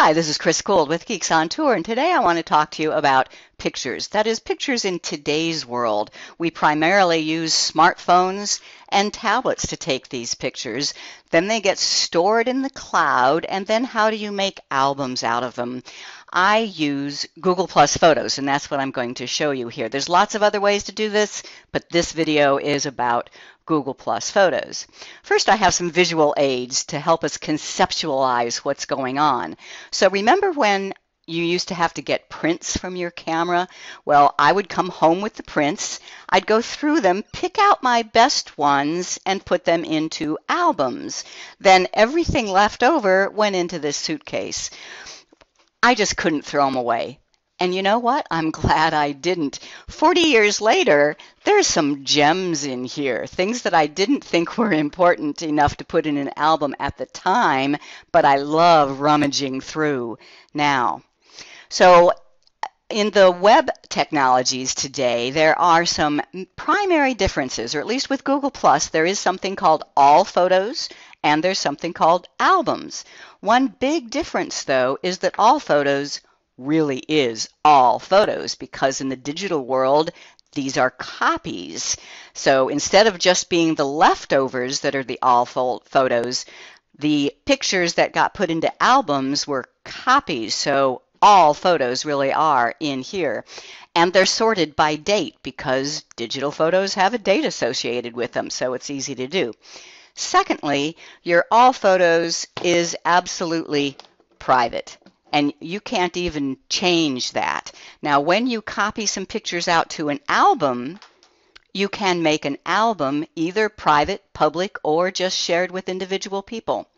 Hi, this is Chris Gould with Geeks on Tour, and today I want to talk to you about pictures. That is, pictures in today's world. We primarily use smartphones and tablets to take these pictures. Then they get stored in the cloud, and then how do you make albums out of them? I use Google Plus Photos, and that's what I'm going to show you here. There's lots of other ways to do this, but this video is about Google Plus Photos. First, I have some visual aids to help us conceptualize what's going on. So remember when you used to have to get prints from your camera. Well, I would come home with the prints. I'd go through them, pick out my best ones, and put them into albums. Then everything left over went into this suitcase. I just couldn't throw them away. And you know what? I'm glad I didn't. 40 years later, there's some gems in here, things that I didn't think were important enough to put in an album at the time, but I love rummaging through now. So, uh, in the web technologies today, there are some primary differences, or at least with Google Plus, there is something called all photos and there's something called albums. One big difference, though, is that all photos really is all photos because in the digital world, these are copies. So instead of just being the leftovers that are the all photos, the pictures that got put into albums were copies. So all photos really are in here. And they're sorted by date because digital photos have a date associated with them, so it's easy to do. Secondly, your all photos is absolutely private and you can't even change that. Now, when you copy some pictures out to an album, you can make an album either private, public, or just shared with individual people.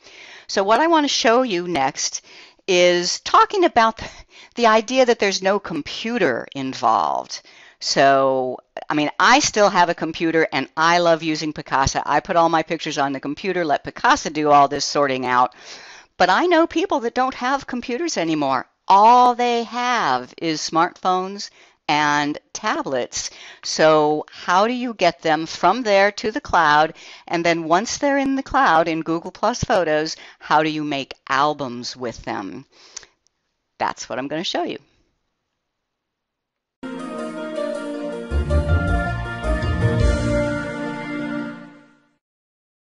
So what I want to show you next is talking about the idea that there's no computer involved. So, I mean, I still have a computer and I love using Picasa. I put all my pictures on the computer, let Picasa do all this sorting out. But I know people that don't have computers anymore. All they have is smartphones and tablets. So how do you get them from there to the cloud? And then once they're in the cloud in Google Plus Photos, how do you make albums with them? That's what I'm going to show you.